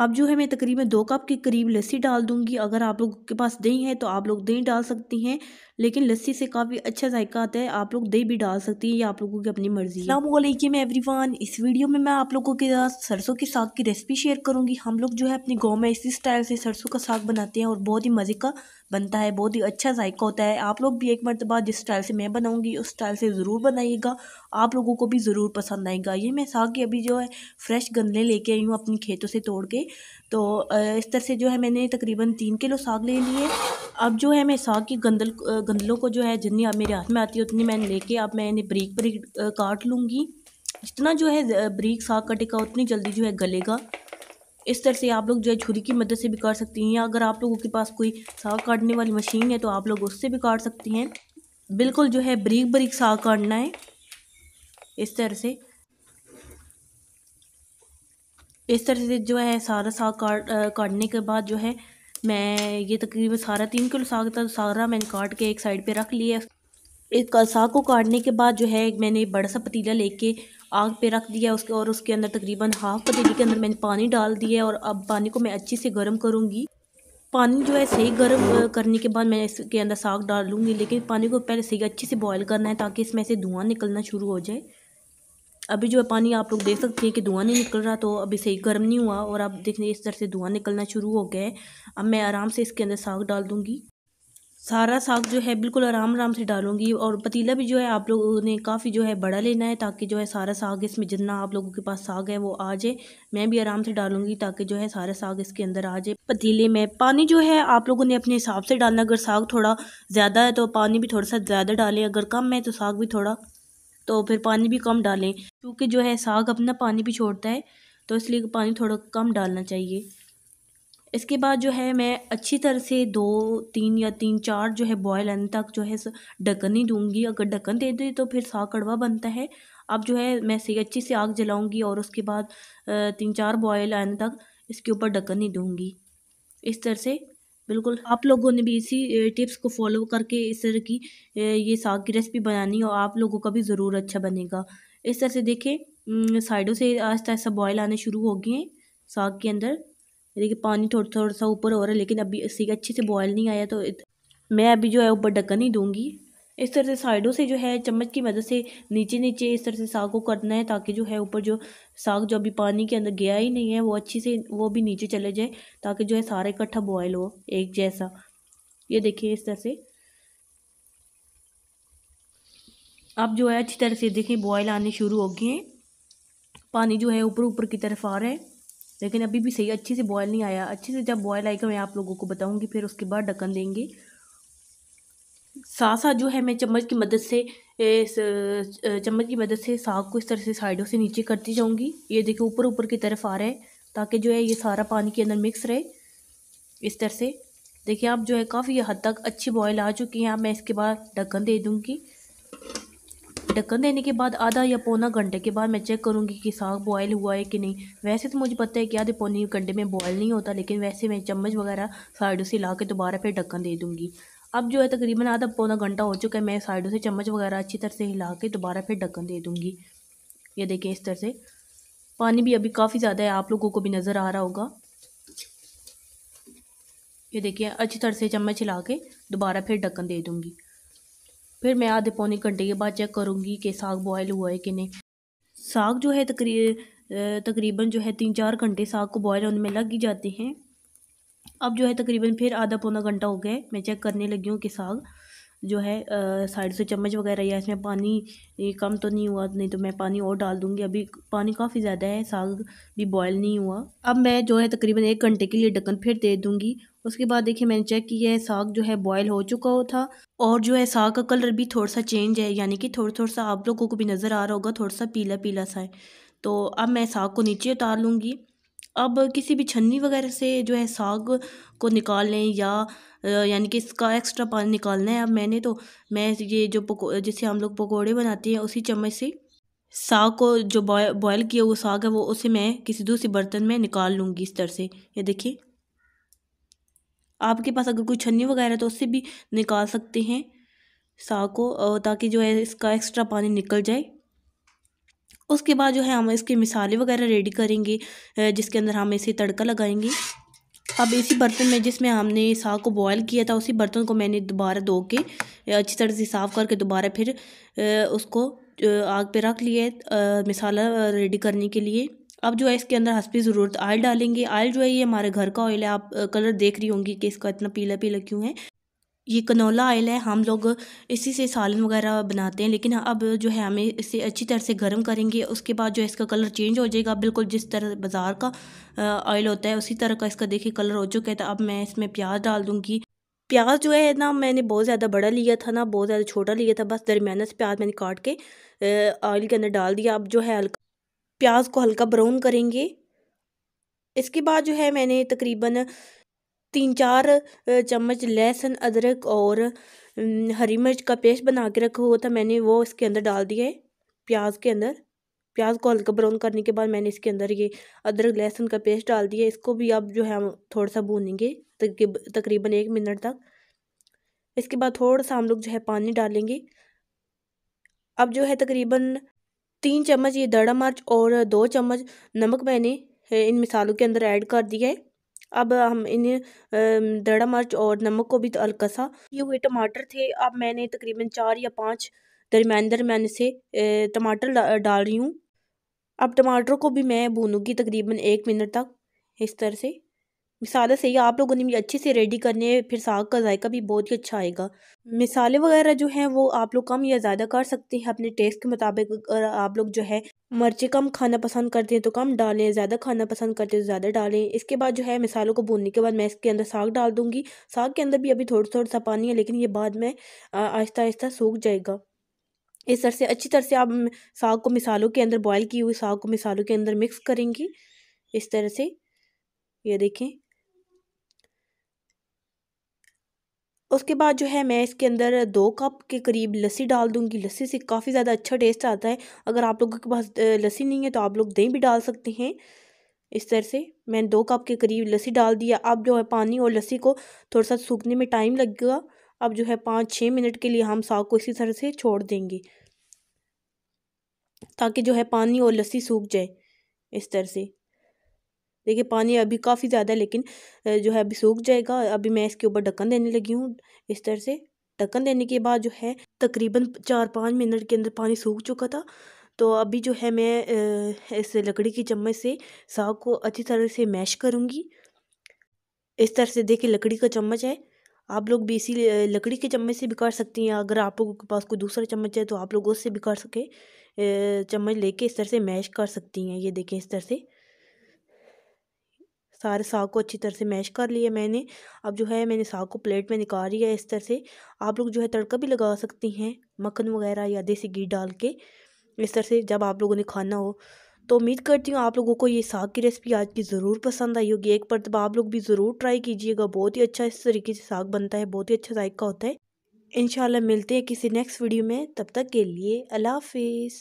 अब जो है मैं तकरीबन दो कप के करीब लस्सी डाल दूंगी अगर आप लोग के पास दही है तो आप लोग दही डाल सकती हैं लेकिन लस्सी से काफ़ी अच्छा जायका आता है आप लोग दही भी डाल सकती हैं ये आप लोगों की अपनी मर्जी अल्लाम वन इस वीडियो में मैं आप लोगों के साथ सरसों के साग की रेसिपी शेयर करूँगी हम लोग जो है अपने गाँव में इसी स्टाइल से सरसों का साग बनाते हैं और बहुत ही मज़े का बनता है बहुत ही अच्छा जायका होता है आप लोग भी एक मरतबा जिस स्टाइल से मैं बनाऊँगी उस स्टाइल से ज़रूर बनाइएगा आप लोगों को भी ज़रूर पसंद आएगा ये मैं साग के अभी जो है फ्रेश गंदले लेके आई हूँ अपने खेतों से तोड़ के तो इस तरह से जो है मैंने तकरीबन तीन किलो साग ले लिए अब जो है मैं साग की गंदल गंदलों को जो है जितनी आप मेरे हाथ में आती है उतनी मैंने लेके अब मैं इन्हें बरीक ब्रीक काट लूँगी जितना जो है ब्रीक साग कटेगा उतनी जल्दी जो है गलेगा इस तरह से आप लोग जो है छुरी की मदद से भी काट सकती हैं या अगर आप लोगों के पास कोई साग काटने वाली मशीन है तो आप लोग उससे भी काट सकती हैं बिल्कुल जो है ब्रीक बरीक साग काटना है इस तरह से इस तरह से जो है सारा साग काट काटने के बाद जो है मैं ये तकरीबन सारा तीन किलो साग था सारा मैंने काट के एक साइड पे रख लिया इस साग को काटने के बाद जो है मैंने बड़ा सा पतीला लेके आग पे रख दिया उसके और उसके अंदर तकरीबन हाफ पतीली के अंदर मैंने पानी डाल दिया और अब पानी को मैं अच्छे से गर्म करूँगी पानी जो है सही गर्म करने के बाद मैं इसके अंदर साग डालूँगी लेकिन पानी को पहले सही अच्छे से बॉयल करना है ताकि इसमें से धुआं निकलना शुरू हो जाए अभी जो है पानी आप लोग देख सकते हैं कि धुआं नहीं निकल रहा तो अभी सही गर्म नहीं हुआ और आप देखने इस तरह से धुआं निकलना शुरू हो गया है अब मैं आराम से इसके अंदर साग डाल दूँगी सारा साग जो है बिल्कुल आराम आराम से डालूंगी और पतीला भी जो है आप लोगों ने काफ़ी जो है बड़ा लेना है ताकि जो है सारा साग इसमें जितना आप लोगों के पास साग है वो आ जाए मैं भी आराम से डालूंगी ताकि जो है सारा साग इसके अंदर आ जाए पतीले में पानी जो है आप लोगों ने अपने हिसाब से डालना अगर साग थोड़ा ज़्यादा है तो पानी भी थोड़ा सा ज़्यादा डालें अगर कम है तो साग भी थोड़ा तो फिर पानी भी कम डालें क्योंकि जो है साग अपना पानी भी छोड़ता है तो इसलिए पानी थोड़ा कम डालना चाहिए इसके बाद जो है मैं अच्छी तरह से दो तीन या तीन चार जो है बॉयल आने तक जो है ढक्कन ही दूंगी अगर ढक्कन दे दे तो फिर साग कड़वा बनता है अब जो है मैं सही अच्छी से आग जलाऊंगी और उसके बाद तीन चार बॉयल आने तक इसके ऊपर ढक्कन ही दूंगी इस तरह से बिल्कुल आप लोगों ने भी इसी टिप्स को फॉलो करके इस तरह की ये साग की रेसिपी बनानी है और आप लोगों का भी ज़रूर अच्छा बनेगा इस तरह से देखें साइडों से आस्ता आस्ता बॉयल आने शुरू हो गए हैं साग के अंदर देखिए पानी थोड़ा थोड़ा सा ऊपर हो रहा है लेकिन अभी इसी अच्छे से बॉयल नहीं आया तो मैं अभी जो है ऊपर ढक्कन ही दूँगी इस तरह से साइडों से जो है चम्मच की मदद से नीचे नीचे इस तरह से साग को करना है ताकि जो है ऊपर जो साग जो अभी पानी के अंदर गया ही नहीं है वो अच्छी से वो भी नीचे चले जाए ताकि जो है सारे इकट्ठा बॉयल हो एक जैसा ये देखिए इस तरह से अब जो है अच्छी तरह से देखें बॉयल आने शुरू हो गए हैं पानी जो है ऊपर ऊपर की तरफ आ रहा है लेकिन अभी भी सही अच्छे से बॉयल नहीं आया अच्छे से जब बॉयल आएगा मैं आप लोगों को बताऊंगी फिर उसके बाद ढक्कन देंगे साथ साथ जो है मैं चम्मच की मदद से चम्मच की मदद से साग को इस तरह से साइडों से नीचे करती जाऊंगी ये देखिए ऊपर ऊपर की तरफ आ रहा है ताकि जो है ये सारा पानी के अंदर मिक्स रहे इस तरह से देखिए आप जो है काफ़ी हद तक अच्छी बॉयल आ चुकी हैं मैं इसके बाद ढक्कन दे दूँगी ढक्कन देने के बाद आधा या पौना घंटे के बाद मैं चेक करूँगी कि साग बॉयल हुआ है कि नहीं वैसे तो मुझे पता है कि आधे पौने घंटे में बॉयल नहीं होता लेकिन वैसे मैं चम्मच वगैरह साइडों से ला के दोबारा फिर ढक्कन दे दूँगी अब जो है तकरीबन आधा पौधा घंटा हो चुका है मैं साइडों से चम्मच वगैरह अच्छी तरह से हिला के दोबारा फिर ढक्कन दे दूँगी ये देखें इस तरह से पानी भी अभी काफ़ी ज़्यादा है आप लोगों को भी नज़र आ रहा होगा ये देखिए अच्छी तरह से चम्मच हिला के दोबारा फिर ढक्कन दे दूँगी फिर मैं आधे पौने घंटे के बाद चेक करूँगी कि साग बॉयल हुआ है कि नहीं साग जो है तकरीबन जो है तीन चार घंटे साग को बॉयल होने में लग ही जाते हैं अब जो है तकरीबन फिर आधा पौना घंटा हो गया मैं चेक करने लगी हूँ कि साग जो है साइड से चम्मच वगैरह या इसमें पानी कम तो नहीं हुआ नहीं तो मैं पानी और डाल दूँगी अभी पानी काफ़ी ज़्यादा है साग भी बॉयल नहीं हुआ अब मैं जो है तकरीबन एक घंटे के लिए ढक्कन फिर दे दूँगी उसके बाद देखिए मैंने चेक किया है साग जो है बॉयल हो चुका हो था और जो है साग का कलर भी थोड़ा सा चेंज है यानी कि थोड़ा थोड़ा सा आप लोगों को भी नज़र आ रहा होगा थोड़ा सा पीला पीला सा है तो अब मैं साग को नीचे उतार लूँगी अब किसी भी छन्नी वगैरह से जो है साग को निकाल लें या यानी कि इसका एक्स्ट्रा पानी निकालना है अब मैंने तो मैं ये जो पको जिसे हम लोग पकौड़े बनाते हैं उसी चम्मच से साग को जो बॉय बॉयल किया हुआ साग है वो उसे मैं किसी दूसरे बर्तन में निकाल लूँगी इस तरह से ये देखिए आपके पास अगर कोई छन्नी वगैरह तो उससे भी निकाल सकते हैं साग को ताकि जो है इसका एक्स्ट्रा पानी निकल जाए उसके बाद जो है हम इसके मिसाले वगैरह रेडी करेंगे जिसके अंदर हम इसे तड़का लगाएंगे अब इसी बर्तन में जिसमें हमने साग को बॉयल किया था उसी बर्तन को मैंने दोबारा धो के अच्छी तरह से साफ़ करके दोबारा फिर उसको आग पे रख लिया मिसाला रेडी करने के लिए अब जो है इसके अंदर हंसपी ज़रूरत आयल डालेंगे आयल जो है ये हमारे घर का ऑयल है आप कलर देख रही होंगी कि इसका इतना पीला पीला क्यों है ये कनोला ऑयल है हम लोग इसी से सालन वगैरह बनाते हैं लेकिन अब जो है हमें इसे अच्छी तरह से गर्म करेंगे उसके बाद जो है इसका कलर चेंज हो जाएगा बिल्कुल जिस तरह बाज़ार का ऑयल होता है उसी तरह का इसका देखिए कलर हो चुका है तो अब मैं इसमें प्याज डाल दूँगी प्याज जो है ना मैंने बहुत ज़्यादा बड़ा लिया था ना बहुत ज़्यादा छोटा लिया था बस दरमियाना से प्याज मैंने काट के ऑयल के अंदर डाल दिया अब जो है हल्का प्याज को हल्का ब्राउन करेंगे इसके बाद जो है मैंने तकरीबन तीन चार चम्मच लहसुन अदरक और हरी मिर्च का पेस्ट बना के रखा हुआ था तो मैंने वो इसके अंदर डाल दिया है प्याज के अंदर प्याज को हल्का ब्राउन करने के बाद मैंने इसके अंदर ये अदरक लहसुन का पेस्ट डाल दिया इसको भी आप जो है हम थोड़ा सा भूनेंगे तकरीबन एक मिनट तक इसके बाद थोड़ा सा हम लोग जो है पानी डालेंगे अब जो है तकरीबन तीन चम्मच ये दड़ा मिर्च और दो चम्मच नमक मैंने इन मिसालों के अंदर ऐड कर दिया है अब हम इन दड़ा मर्च और नमक को भी तो सा ये हुए टमाटर थे अब मैंने तकरीबन चार या पाँच दरम्यान दरम्यान से टमाटर डाल रही हूँ अब टमाटर को भी मैं भूनूंगी तकरीबन एक मिनट तक इस तरह से मिसाला सही आप लोगों ने भी अच्छे से रेडी करने फिर साग का जायका भी बहुत ही अच्छा आएगा मिसाले वगैरह जो हैं वो आप लोग कम या ज़्यादा कर सकते हैं अपने टेस्ट के मुताबिक आप लोग जो है मर्ची कम खाना पसंद करते हैं तो कम डालें ज़्यादा खाना पसंद करते हैं तो ज़्यादा डालें इसके बाद जो है मिसालों को भूनने के बाद मैं इसके अंदर साग डाल दूँगी साग के अंदर भी अभी थोड़ा थोड़ा सा पानी है लेकिन ये बाद में आहिस्ता आहिस्ता सूख जाएगा इस तरह से अच्छी तरह से आप साग को मिसालों के अंदर बॉयल की हुई साग को मिसालों के अंदर मिक्स करेंगी इस तरह से ये देखें उसके बाद जो है मैं इसके अंदर दो कप के करीब लस्सी डाल दूंगी लस्सी से काफ़ी ज़्यादा अच्छा टेस्ट आता है अगर आप लोगों के पास लस्सी नहीं है तो आप लोग दही भी डाल सकते हैं इस तरह से मैंने दो कप के करीब लस्सी डाल दिया अब जो है पानी और लस्सी को थोड़ा सा सूखने में टाइम लगेगा अब जो है पाँच छः मिनट के लिए हम साग को इसी तरह से छोड़ देंगे ताकि जो है पानी और लस्सी सूख जाए इस तरह से देखिए पानी अभी काफ़ी ज़्यादा लेकिन जो है अभी सूख जाएगा अभी मैं इसके ऊपर ढक्कन देने लगी हूँ इस तरह से ढक्कन देने के बाद जो है तकरीबन चार पाँच मिनट के अंदर पानी सूख चुका था तो अभी जो है मैं इस लकड़ी की चम्मच से साग को अच्छी तरह से मैश करूँगी इस तरह से देखिए लकड़ी का चम्मच है आप लोग भी इसी लकड़ी के चम्मच से भी सकती हैं अगर आप लोगों के पास कोई दूसरा चम्मच है तो आप लोग उससे भी सके चम्मच लेके इस तरह से मैश कर सकती हैं ये देखें इस तरह से सारे साग को अच्छी तरह से मैश कर लिया मैंने अब जो है मैंने साग को प्लेट में निकाल लिया इस तरह से आप लोग जो है तड़का भी लगा सकती हैं मक्खन वगैरह या देसी घी डाल के इस तरह से जब आप लोगों ने खाना हो तो उम्मीद करती हूँ आप लोगों को ये साग की रेसिपी आज की ज़रूर पसंद आई होगी एक मरतबा आप लोग भी ज़रूर ट्राई कीजिएगा बहुत ही अच्छा इस तरीके से साग बनता है बहुत ही अच्छा जायका होता है इन मिलते हैं किसी नेक्स्ट वीडियो में तब तक के लिए अल्लाह हाफिज़